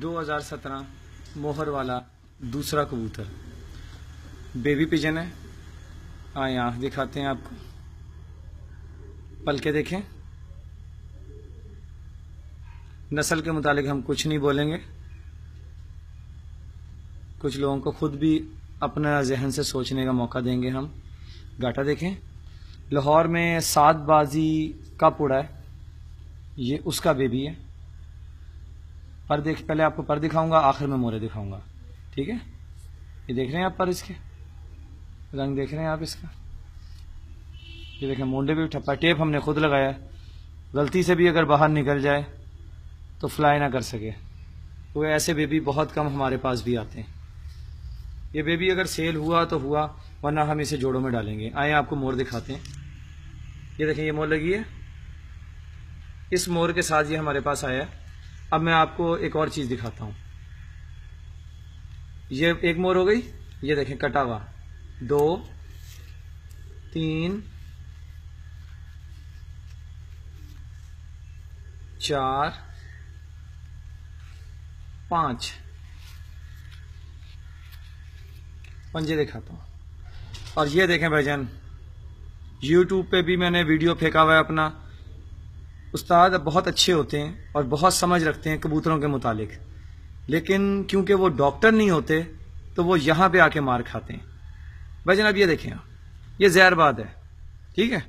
2017 मोहर वाला दूसरा कबूतर बेबी पिजन है आए हाँ, आँख दिखाते हैं आपको पल के देखें नस्ल के मुतालिक हम कुछ नहीं बोलेंगे कुछ लोगों को खुद भी अपना जहन से सोचने का मौका देंगे हम गाटा देखें लाहौर में सात बाजी का पुड़ा है ये उसका बेबी है पर देख पहले आपको पर दिखाऊंगा आखिर में मोरे दिखाऊंगा ठीक है ये देख रहे हैं आप पर इसके रंग देख रहे हैं आप इसका ये देखें मुंडे भी ठप्पा टेप हमने खुद लगाया गलती से भी अगर बाहर निकल जाए तो फ्लाई ना कर सके तो ऐसे बेबी बहुत कम हमारे पास भी आते हैं ये बेबी अगर सेल हुआ तो हुआ वरना हम इसे जोड़ों में डालेंगे आए आपको मोर दिखाते हैं ये देखें ये मोर लगी है इस मोर के साथ ये हमारे पास आया है अब मैं आपको एक और चीज़ दिखाता हूं ये एक मोर हो गई ये देखें कटा हुआ दो तीन चार पांच पंजे दिखाता हूं और ये देखें भाईजान यूट्यूब पे भी मैंने वीडियो फेंका हुआ है अपना उस्ताद बहुत अच्छे होते हैं और बहुत समझ रखते हैं कबूतरों के मुतालिक लेकिन क्योंकि वो डॉक्टर नहीं होते तो वो यहाँ पे आके मार खाते हैं भाई जनाब ये देखें आप ये जहरबाद है ठीक है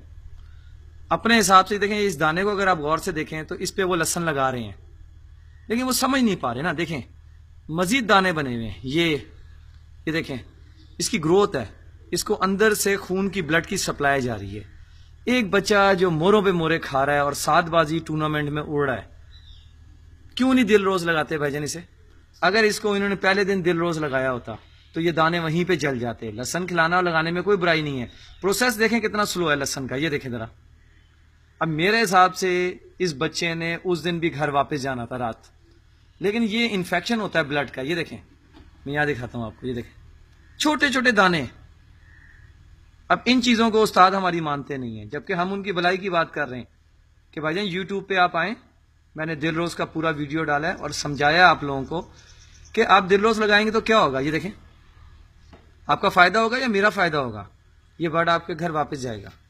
अपने हिसाब से देखें इस दाने को अगर आप गौर से देखें तो इस पर वो लहसन लगा रहे हैं लेकिन वो समझ नहीं पा रहे ना देखें मज़ीद दाने बने हुए हैं ये ये देखें इसकी ग्रोथ है इसको अंदर से खून की ब्लड की सप्लाई जा रही है एक बच्चा जो मोरों पे मोरे खा रहा है और सातबाजी टूर्नामेंट में उड़ रहा है क्यों नहीं दिल रोज लगाते भाईजान इसे अगर इसको इन्होंने पहले दिन दिल रोज लगाया होता तो ये दाने वहीं पे जल जाते लहसन खिलाना और लगाने में कोई बुराई नहीं है प्रोसेस देखें कितना स्लो है लहसन का ये देखें जरा अब मेरे हिसाब से इस बच्चे ने उस दिन भी घर वापस जाना था रात लेकिन ये इन्फेक्शन होता है ब्लड का ये देखें मैं यहाँ दिखाता हूँ आपको ये देखें छोटे छोटे दाने अब इन चीज़ों को उस्ताद हमारी मानते नहीं है जबकि हम उनकी भलाई की बात कर रहे हैं कि भाई जान यूट्यूब पे आप आए मैंने दिल रोज़ का पूरा वीडियो डाला है और समझाया आप लोगों को कि आप दिल रोज़ लगाएंगे तो क्या होगा ये देखें आपका फ़ायदा होगा या मेरा फ़ायदा होगा ये बर्ड आपके घर वापस जाएगा